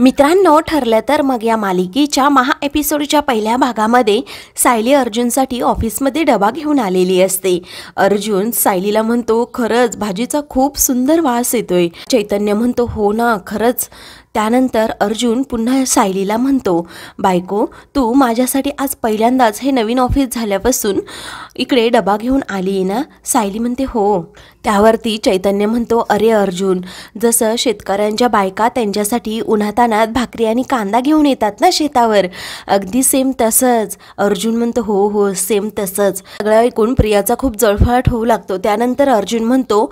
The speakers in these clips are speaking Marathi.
मित्रांनो ठरलं तर मग या मालिकेच्या महा एपिसोडच्या पहिल्या भागामध्ये सायली अर्जुनसाठी ऑफिसमध्ये डबा घेऊन आलेली असते अर्जुन सायलीला म्हणतो खरंच भाजीचा खूप सुंदर वास येतोय चैतन्य म्हणतो हो ना खरंच त्यानंतर अर्जुन पुन्हा सायलीला म्हणतो बायको तू माझ्यासाठी आज पहिल्यांदाच हे नवीन ऑफिस झाल्यापासून इकडे डबा घेऊन आली ना सायली म्हणते हो त्यावरती चैतन्य म्हणतो अरे अर्जुन जसं शेतकऱ्यांच्या बायका त्यांच्यासाठी उन्हातानात भाकरी आणि कांदा घेऊन येतात ना शेतावर अगदी सेम तसंच अर्जुन म्हणतो हो हो सेम तसंच सगळं ऐकून प्रियाचा खूप जळफळाट होऊ लागतो त्यानंतर अर्जुन म्हणतो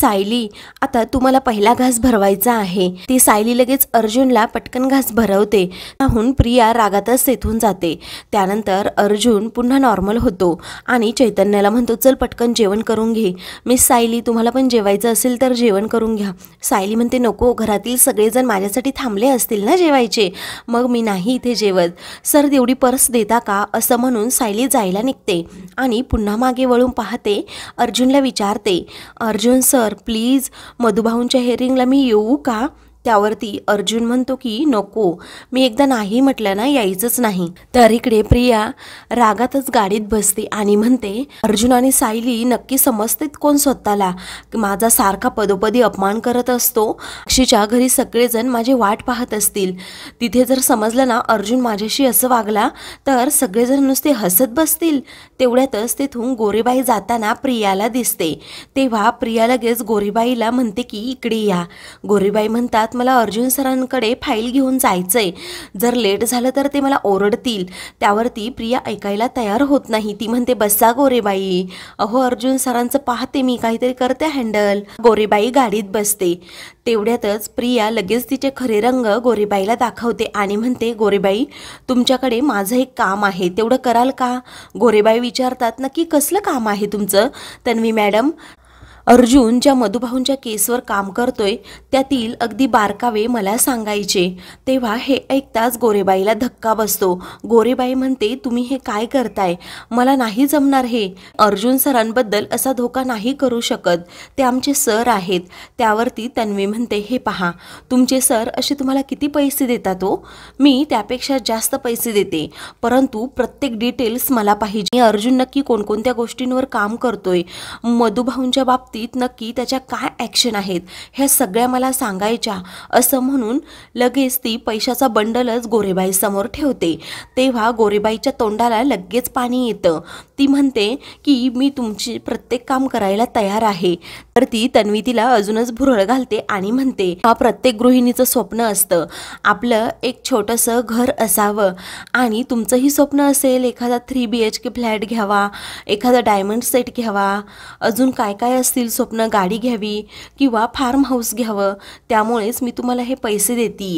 सायली आता तुम्हाला पहिला घास भरवायचा आहे ती सायली लगेच अर्जुनला पटकन घास भरवते त्याहून प्रिया रागातच तेथून जाते त्यानंतर अर्जुन पुन्हा नॉर्मल होतो आणि चैतन्याला म्हणतो चल पटकन जेवण करून घे मिस सायली तुम्हाला पण जेवायचं असेल तर जेवण करून घ्या सायली म्हणते नको घरातील सगळेजण माझ्यासाठी थांबले असतील ना जेवायचे मग मी नाही इथे जेवत सर तेवढी पर्स देता का असं म्हणून सायली जायला निघते आणि पुन्हा मागे वळून पाहते अर्जुनला विचारते अर्जुन सर प्लीज मधुभाऊंच्या हेअरिंगला मी येऊ का त्यावरती अर्जुन म्हणतो की नको मी एकदा नाही म्हटलं ना यायचंच नाही तर इकडे प्रिया रागातच गाडीत बसते आणि म्हणते अर्जुन आणि सायली नक्की समजतेत कोण स्वतःला माझा सारखा पदोपदी अपमान करत असतो अक्षीच्या घरी सगळेजण माझी वाट पाहत असतील तिथे जर समजलं ना अर्जुन माझ्याशी असं वागला तर सगळेजण नुसते हसत बसतील तेवढ्यातच तिथून गोरेबाई जाताना प्रियाला दिसते तेव्हा प्रिया लगेच गोरेबाईला म्हणते की इकडे या गोरेबाई म्हणतात मला अर्जुन सरांकडे फाईल घेऊन जायचंय जर लेट झालं तर ते मला ओरडतील त्यावरती प्रिया ऐकायला तयार होत नाही ती म्हणते बसा गोरेबाई अहो अर्जुन सरांचं पाहते मी काहीतरी करते हँडल गोरेबाई गाडीत बसते तेवढ्यातच प्रिया लगेच तिचे खरे रंग गोरेबाईला दाखवते आणि म्हणते गोरेबाई तुमच्याकडे माझं एक काम आहे तेवढं कराल का गोरेबाई विचारतात नक्की कसलं काम आहे तुमचं तन्वी मॅडम अर्जुन ज्या मधुभाऊंच्या केसवर काम करतोय त्यातील अगदी बारकावे मला सांगायचे तेव्हा हे ऐकताच गोरेबाईला धक्का बसतो गोरेबाई म्हणते तुम्ही हे काय करताय मला नाही जमणार हे अर्जुन सरांबद्दल असा धोका नाही करू शकत ते आमचे सर आहेत त्यावरती तन्वी म्हणते हे पहा तुमचे सर असे तुम्हाला किती पैसे देतात हो मी त्यापेक्षा जास्त पैसे देते परंतु प्रत्येक डिटेल्स मला पाहिजे अर्जुन नक्की कोणकोणत्या गोष्टींवर काम करतोय मधुभाऊंच्या बाबतीत बाबतीत नक्की त्याच्या काय ॲक्शन आहेत ह्या सगळ्या मला सांगायच्या असं म्हणून लगेच ती पैशाचा बंडलच गोरेबाई समोर ठेवते तेव्हा गोरेबाईच्या तोंडाला लगेच पाणी येतं ती म्हणते की मी तुमची प्रत्येक काम करायला तयार आहे तर ती तन्वी तिला अजूनच भुरळ घालते आणि म्हणते हा प्रत्येक गृहिणीचं स्वप्न असतं आपलं एक छोटंसं घर असावं आणि तुमचंही स्वप्न असेल एखादा three B H K flat घ्यावा एखादा डायमंड सेट घ्यावा अजून काय काय असतील असतील स्वप्न गाडी घ्यावी किंवा फार्म हाऊस घ्यावं त्यामुळेच मी तुम्हाला हे पैसे देते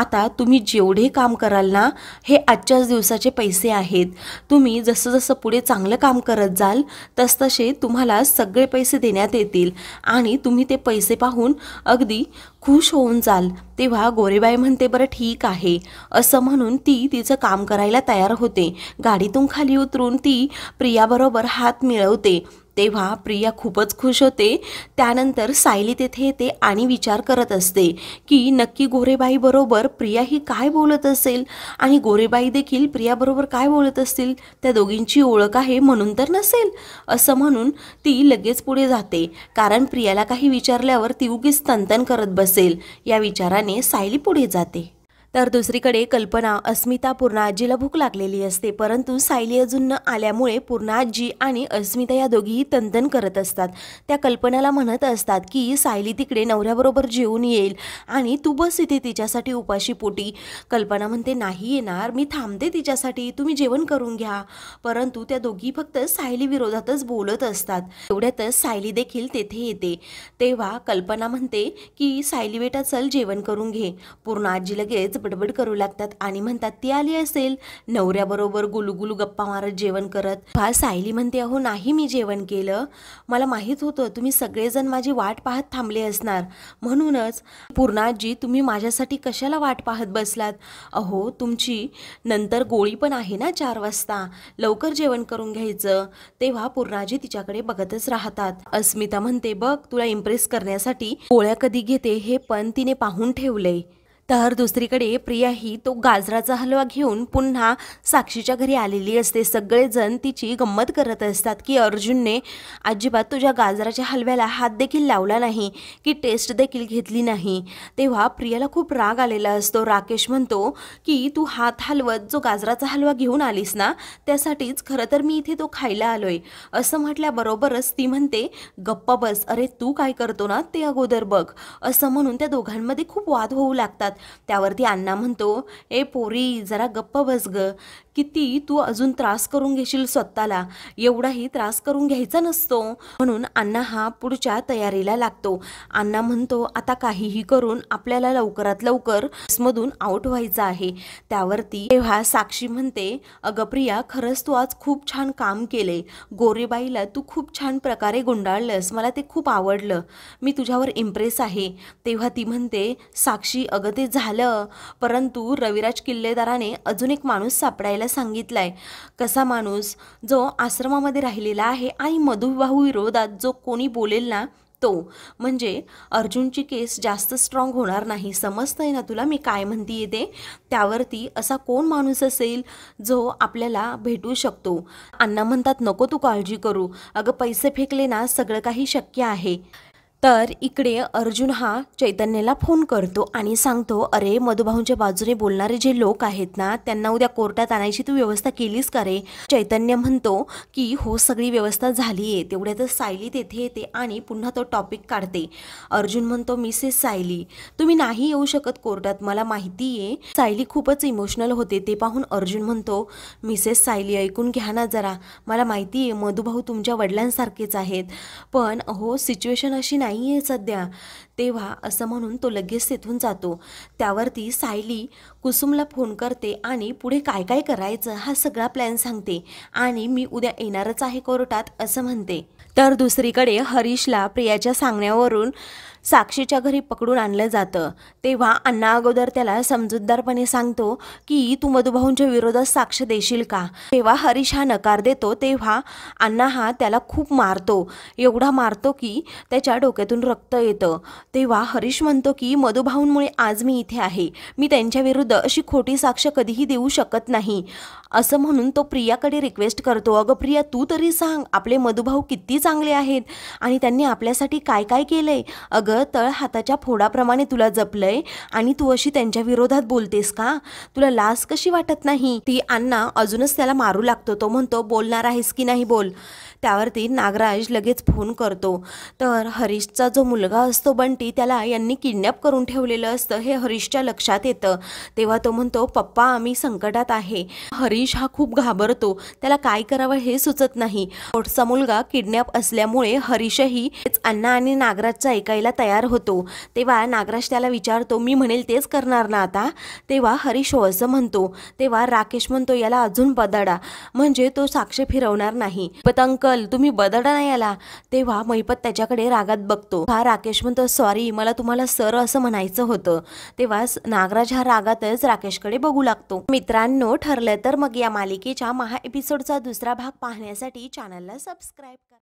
आता तुम्ही जेवढे काम कराल ना हे आजच्याच दिवसाचे पैसे आहेत तुम्ही जसं जसं पुढे चांगलं काम करत जाल तसतसे तुम्हाला सगळे पैसे देण्यात येतील आणि तुम्ही ते पैसे पाहून अगदी खुश होऊन जाल तेव्हा गोरेबाई म्हणते बरं ठीक आहे असं म्हणून ती तिचं काम करायला तयार होते गाडीतून खाली उतरून ती प्रियाबरोबर हात मिळवते तेव्हा प्रिया खूपच खुश होते त्यानंतर सायली तेथे येते आणि विचार करत असते की नक्की गोरेबाईबरोबर प्रिया ही काय बोलत असेल आणि गोरेबाई देखील प्रियाबरोबर काय बोलत असतील त्या दोघींची ओळख आहे म्हणून तर नसेल असं म्हणून ती लगेच पुढे जाते कारण प्रियाला काही विचारल्यावर ती उगीच तंतन करत बसेल या विचाराने सायली पुढे जाते तर दुसरीकडे कल्पना अस्मिता पूर्णाजीला आजीला भूक लागलेली असते परंतु सायली अजून न आल्यामुळे पूर्णाजी आजी आणि अस्मिता या दोघीही तंदन करत असतात त्या कल्पनाला म्हणत असतात की सायली तिकडे नवऱ्याबरोबर जेवून येईल आणि तू बस इथे तिच्यासाठी उपाशी पोटी कल्पना म्हणते नाही येणार मी थांबते तिच्यासाठी तुम्ही जेवण करून घ्या परंतु त्या दोघी फक्त सायली विरोधातच बोलत असतात एवढ्यातच सायली देखील तेथे येते तेव्हा कल्पना म्हणते की सायली बेटा चल जेवण करून घे पूर्णाजी लगेच बडबड करू लागतात आणि म्हणतात ती आली असेल बरोबर गुलुगुलु गप्पा मारत जेवण करत भा सायली म्हणते अहो नाही मी जेवण केलं मला माहीत होतं तुम्ही सगळेजण माझी वाट पाहत थांबले असणार म्हणूनच पूर्णाजी तुम्ही माझ्यासाठी कशाला वाट पाहत बसलात अहो तुमची नंतर गोळी पण आहे ना चार वाजता लवकर जेवण करून घ्यायचं तेव्हा पूर्णाजी तिच्याकडे बघतच राहतात अस्मिता म्हणते बघ तुला इम्प्रेस करण्यासाठी गोळ्या कधी घेते हे पण तिने पाहून ठेवलंय तर दुसरीकडे प्रिया ही तो गाजराचा हलवा घेऊन पुन्हा साक्षीच्या घरी आलेली असते सगळेजण तिची गंमत करत असतात की अर्जुनने अजिबात तुझ्या गाजराच्या हलव्याला हात देखील लावला नाही की टेस्ट देखील घेतली नाही तेव्हा प्रियाला खूप राग आलेला असतो राकेश म्हणतो की तू हात हलवत जो गाजराचा हलवा घेऊन आलीस ना त्यासाठीच खरं तर मी इथे तो खायला आलोय असं म्हटल्याबरोबरच ती म्हणते गप्पा बस अरे तू काय करतो ना ते अगोदर बघ असं म्हणून त्या दोघांमध्ये खूप वाद होऊ लागतात त्यावरती अण्णा म्हणतो ए पोरी जरा गप्प बस ग किती तू अजून त्रास करून घेशील स्वतःला एवढाही त्रास करून घ्यायचा नसतो म्हणून अण्णा हा पुढच्या तयारीला लागतो अण्णा म्हणतो आता काहीही करून आपल्याला लवकरात लवकर मधून आउट व्हायचं आहे त्यावरती तेव्हा साक्षी म्हणते अगं प्रिया खरंच तू आज खूप छान काम केले गोरेबाईला तू खूप छान प्रकारे गुंडाळलंस मला ते खूप आवडलं मी तुझ्यावर इम्प्रेस आहे तेव्हा ती म्हणते साक्षी अगं ते झालं परंतु रविराज किल्लेदाराने अजून एक माणूस सापडायला सांगितला आहे कसा माणूस जो आश्रमामध्ये राहिलेला आहे आणि मधुबाहू विरोधात जो कोणी बोलेल ना तो म्हणजे अर्जुनची केस जास्त स्ट्रॉंग होणार नाही समजतंय ना तुला मी काय म्हणते येते त्यावरती असा कोण माणूस असेल जो आपल्याला भेटू शकतो अण्णा म्हणतात नको तू काळजी करू अगं पैसे फेकले ना सगळं काही शक्य आहे तर इकडे अर्जुन हा चैतन्याला फोन करतो आणि सांगतो अरे मधुभाऊंच्या बाजूने बोलणारे जे लोक आहेत ना त्यांना उद्या कोर्टात आणायची तू व्यवस्था केलीस का रे चैतन्य म्हणतो की हो सगळी व्यवस्था झाली आहे तर सायली तेथे येते आणि पुन्हा तो टॉपिक काढते अर्जुन म्हणतो मिसेस सायली तुम्ही नाही येऊ शकत कोर्टात मला माहिती आहे सायली खूपच इमोशनल होते ते पाहून अर्जुन म्हणतो मिसेस सायली ऐकून घ्या ना जरा मला माहिती आहे मधुभाऊ तुमच्या वडिलांसारखेच आहेत पण हो सिच्युएशन अशी नाही नाही आहे सध्या तेव्हा असं म्हणून तो लगेच तेथून जातो त्यावरती सायली कुसुमला फोन करते आणि पुढे काय काय करायचं हा सगळा प्लॅन सांगते आणि मी उद्या येणारच आहे कोर्टात असं म्हणते तर दुसरीकडे हरीशला प्रियाच्या सांगण्यावरून साक्षीच्या घरी पकडून आणलं जातं तेव्हा अण्णा अगोदर त्याला समजूतदारपणे सांगतो की तू मधुभाऊंच्या विरोधात साक्ष देशील का तेव्हा हरीश हा नकार देतो तेव्हा अण्णा हा त्याला खूप मारतो एवढा मारतो की त्याच्या डोक्यातून रक्त येतं तेव्हा हरीश म्हणतो की मधुभाऊंमुळे आज मी इथे आहे मी त्यांच्याविरुद्ध अशी खोटी साक्ष कधीही देऊ शकत नाही असं म्हणून तो प्रियाकडे रिक्वेस्ट करतो अगं प्रिया तू तरी सांग आपले मधुभाऊ किती चांगले आहेत आणि त्यांनी आपल्यासाठी काय काय केलं आहे अगं तळ हाताच्या फोडाप्रमाणे तुला जपलंय आणि तू अशी त्यांच्या विरोधात बोलतेस का तुला लाज कशी वाटत नाही ती अण्णा अजूनच त्याला मारू लागतो तो म्हणतो बोलणार आहेस की नाही बोल त्यावरती नागराज लगेच फोन करतो तर हरीशचा जो मुलगा असतो बंटी त्याला यांनी किडनॅप करून ठेवलेलं असतं हे हरीशच्या लक्षात येतं तेव्हा तो म्हणतो पप्पा आम्ही संकटात आहे हरीश हा खूप घाबरतो त्याला काय करावं हे सुचत नाही पोटचा मुलगा किडनॅप असल्यामुळे हरीशही अण्णा आणि नागराजचा ऐकायला तयार होतो तेव्हा नागराज त्याला विचारतो मी म्हणेल तेच करणार ना आता तेव्हा हरीश हो असं म्हणतो तेव्हा राकेश म्हणतो याला अजून बदाडा म्हणजे तो साक्ष फिरवणार नाही पतंक अंकल तुम्ही बदलता नाही आला तेव्हा महिपत त्याच्याकडे रागात बघतो हा राकेश म्हणतो सॉरी मला तुम्हाला सर असं म्हणायचं होतं तेव्हा नागराज हा रागातच राकेशकडे बघू लागतो मित्रांनो ठरलं तर मग या मालिकेच्या महा एपिसोडचा दुसरा भाग पाहण्यासाठी चॅनलला सबस्क्राईब करा